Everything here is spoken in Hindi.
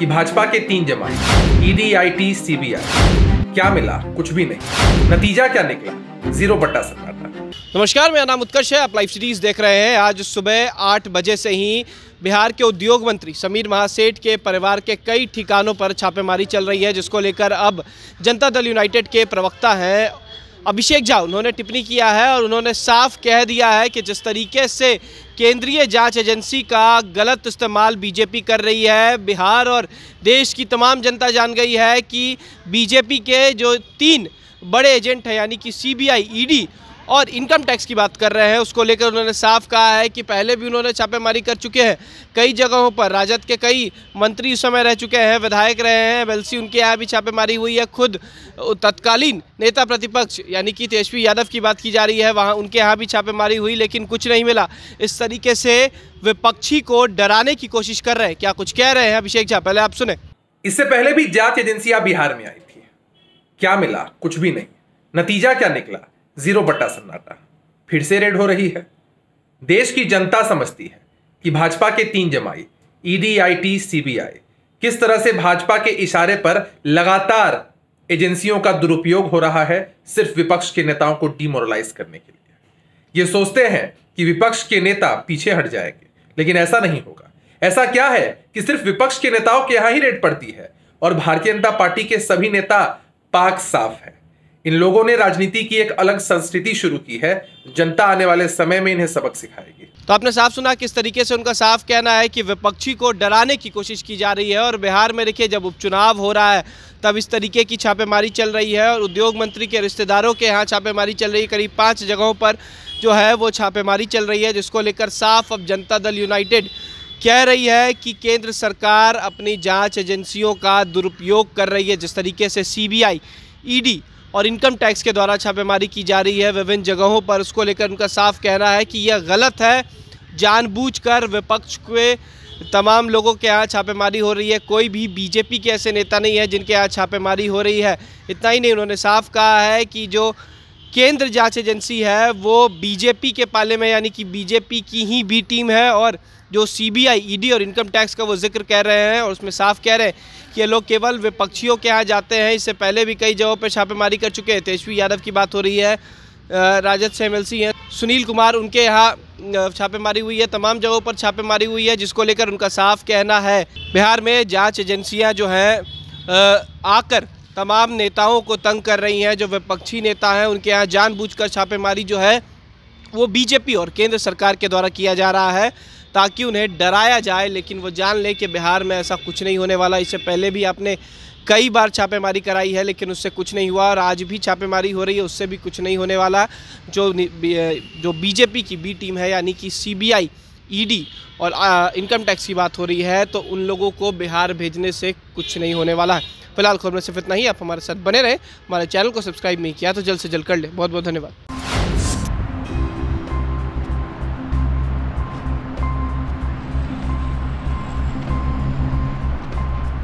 कि भाजपा के तीन जवान ईडी आई टी सीबीआई क्या मिला कुछ भी नहीं नतीजा क्या निकला जीरो बट्टा सन्नाटा नमस्कार मेरा नाम उत्कर्ष है आप लाइव सीरीज देख रहे हैं आज सुबह आठ बजे से ही बिहार के उद्योग मंत्री समीर महासेठ के परिवार के कई ठिकानों पर छापेमारी चल रही है जिसको लेकर अब जनता दल यूनाइटेड के प्रवक्ता हैं अभिषेक झा उन्होंने टिप्पणी किया है और उन्होंने साफ कह दिया है कि जिस तरीके से केंद्रीय जांच एजेंसी का गलत इस्तेमाल बीजेपी कर रही है बिहार और देश की तमाम जनता जान गई है कि बीजेपी के जो तीन बड़े एजेंट हैं यानी कि सीबीआई ईडी और इनकम टैक्स की बात कर रहे हैं उसको लेकर उन्होंने साफ कहा है कि पहले भी उन्होंने छापेमारी कर चुके हैं कई जगहों पर राजद के कई मंत्री उस समय रह चुके हैं विधायक रहे हैं एम उनके यहाँ भी छापेमारी हुई है खुद तत्कालीन नेता प्रतिपक्ष यानी कि तेजस्वी यादव की बात की जा रही है वहाँ उनके यहाँ भी छापेमारी हुई लेकिन कुछ नहीं मिला इस तरीके से विपक्षी को डराने की कोशिश कर रहे हैं क्या कुछ कह रहे हैं अभिषेक झा पहले आप सुने इससे पहले भी जांच एजेंसियां बिहार में आई थी क्या मिला कुछ भी नहीं नतीजा क्या निकला जीरो बट्टा सन्नाटा फिर से रेड हो रही है देश की जनता समझती है कि भाजपा के तीन जमाई ईडीआईटी e सीबीआई किस तरह से भाजपा के इशारे पर लगातार एजेंसियों का दुरुपयोग हो रहा है सिर्फ विपक्ष के नेताओं को डिमोरलाइज करने के लिए ये सोचते हैं कि विपक्ष के नेता पीछे हट जाएंगे लेकिन ऐसा नहीं होगा ऐसा क्या है कि सिर्फ विपक्ष के नेताओं के यहां ही रेट पड़ती है और भारतीय जनता पार्टी के सभी नेता पाक साफ है इन लोगों ने राजनीति की एक अलग संस्कृति शुरू की है जनता आने वाले समय में इन्हें सबक सिखाएगी तो आपने साफ सुना किस तरीके से उनका साफ कहना है कि विपक्षी को डराने की कोशिश की जा रही है और बिहार में देखिए जब उपचुनाव हो रहा है तब इस तरीके की छापेमारी चल रही है और उद्योग मंत्री के रिश्तेदारों के यहाँ छापेमारी चल रही है करीब पाँच जगहों पर जो है वो छापेमारी चल रही है जिसको लेकर साफ अब जनता दल यूनाइटेड कह रही है कि केंद्र सरकार अपनी जांच एजेंसियों का दुरुपयोग कर रही है जिस तरीके से सीबीआई ईडी और इनकम टैक्स के द्वारा छापेमारी की जा रही है विभिन्न जगहों पर उसको लेकर उनका साफ कहना है कि यह गलत है जानबूझकर विपक्ष के तमाम लोगों के यहाँ छापेमारी हो रही है कोई भी बीजेपी के ऐसे नेता नहीं है जिनके यहाँ छापेमारी हो रही है इतना ही नहीं उन्होंने साफ कहा है कि जो केंद्र जांच एजेंसी है वो बीजेपी के पाले में यानी कि बीजेपी की ही भी टीम है और जो सीबीआई ईडी और इनकम टैक्स का वो जिक्र कह रहे हैं और उसमें साफ कह रहे हैं कि ये लोग केवल विपक्षियों के यहाँ जाते हैं इससे पहले भी कई जगहों पर छापेमारी कर चुके हैं तेजस्वी यादव की बात हो रही है राजद से एम हैं सुनील कुमार उनके यहाँ छापेमारी हुई है तमाम जगहों पर छापेमारी हुई है जिसको लेकर उनका साफ कहना है बिहार में जाँच एजेंसियाँ जो हैं आकर तमाम नेताओं को तंग कर रही हैं जो विपक्षी नेता हैं उनके यहाँ जानबूझकर छापेमारी जो है वो बीजेपी और केंद्र सरकार के द्वारा किया जा रहा है ताकि उन्हें डराया जाए लेकिन वो जान ले कि बिहार में ऐसा कुछ नहीं होने वाला इससे पहले भी आपने कई बार छापेमारी कराई है लेकिन उससे कुछ नहीं हुआ और आज भी छापेमारी हो रही है उससे भी कुछ नहीं होने वाला जो जो बीजेपी की बी टीम है यानी कि सीबीआई ईडी और इनकम टैक्स की बात हो रही है तो उन लोगों को बिहार भेजने से कुछ नहीं होने वाला है फिलहाल खबरों सिर्फ इतना ही आप हमारे साथ बने रहें हमारे चैनल को सब्सक्राइब नहीं किया तो जल्द से जल्द कर लें बहुत बहुत धन्यवाद